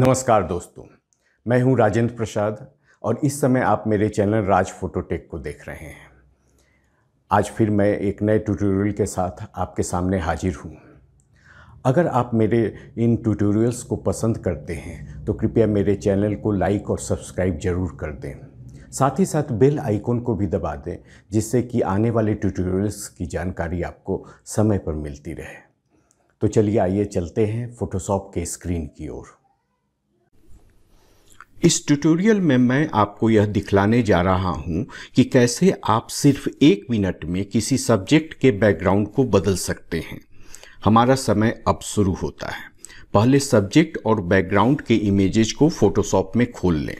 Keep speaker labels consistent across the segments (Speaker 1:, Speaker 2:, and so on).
Speaker 1: नमस्कार दोस्तों मैं हूं राजेंद्र प्रसाद और इस समय आप मेरे चैनल राज फोटोटेक को देख रहे हैं आज फिर मैं एक नए ट्यूटोरियल के साथ आपके सामने हाजिर हूं। अगर आप मेरे इन ट्यूटोरियल्स को पसंद करते हैं तो कृपया मेरे चैनल को लाइक और सब्सक्राइब ज़रूर कर दें साथ ही साथ बेल आइकॉन को भी दबा दें जिससे कि आने वाले ट्यूटोरियल्स की जानकारी आपको समय पर मिलती रहे तो चलिए आइए चलते हैं फ़ोटोशॉप के स्क्रीन की ओर इस ट्यूटोरियल में मैं आपको यह दिखलाने जा रहा हूं कि कैसे आप सिर्फ एक मिनट में किसी सब्जेक्ट के बैकग्राउंड को बदल सकते हैं हमारा समय अब शुरू होता है पहले सब्जेक्ट और बैकग्राउंड के इमेजेज को फोटोशॉप में खोल लें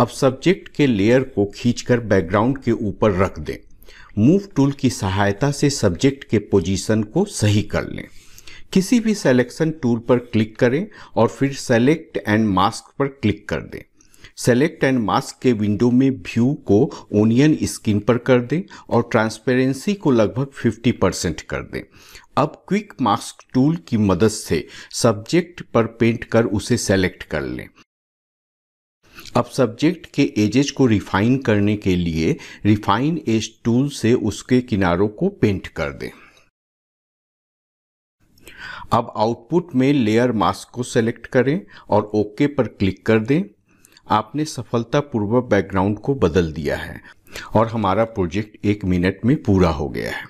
Speaker 1: अब सब्जेक्ट के लेयर को खींचकर बैकग्राउंड के ऊपर रख दें मूव टूल की सहायता से सब्जेक्ट के पोजीशन को सही कर लें किसी भी सेलेक्शन टूल पर क्लिक करें और फिर सेलेक्ट एंड मास्क पर क्लिक कर दें सेलेक्ट एंड मास्क के विंडो में व्यू को ओनियन स्किन पर कर दें और ट्रांसपेरेंसी को लगभग 50 परसेंट कर दें अब क्विक मास्क टूल की मदद से सब्जेक्ट पर पेंट कर उसे सेलेक्ट कर लें अब सब्जेक्ट के एजेज को रिफाइन करने के लिए रिफाइन एज टूल से उसके किनारों को पेंट कर दें अब आउटपुट में लेयर मास्क को सेलेक्ट करें और ओके पर क्लिक कर दें आपने सफलतापूर्वक बैकग्राउंड को बदल दिया है और हमारा प्रोजेक्ट एक मिनट में पूरा हो गया है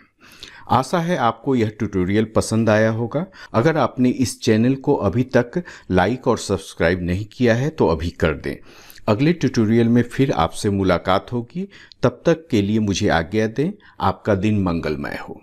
Speaker 1: आशा है आपको यह ट्यूटोरियल पसंद आया होगा अगर आपने इस चैनल को अभी तक लाइक और सब्सक्राइब नहीं किया है तो अभी कर दें अगले ट्यूटोरियल में फिर आपसे मुलाकात होगी तब तक के लिए मुझे आज्ञा दें आपका दिन मंगलमय हो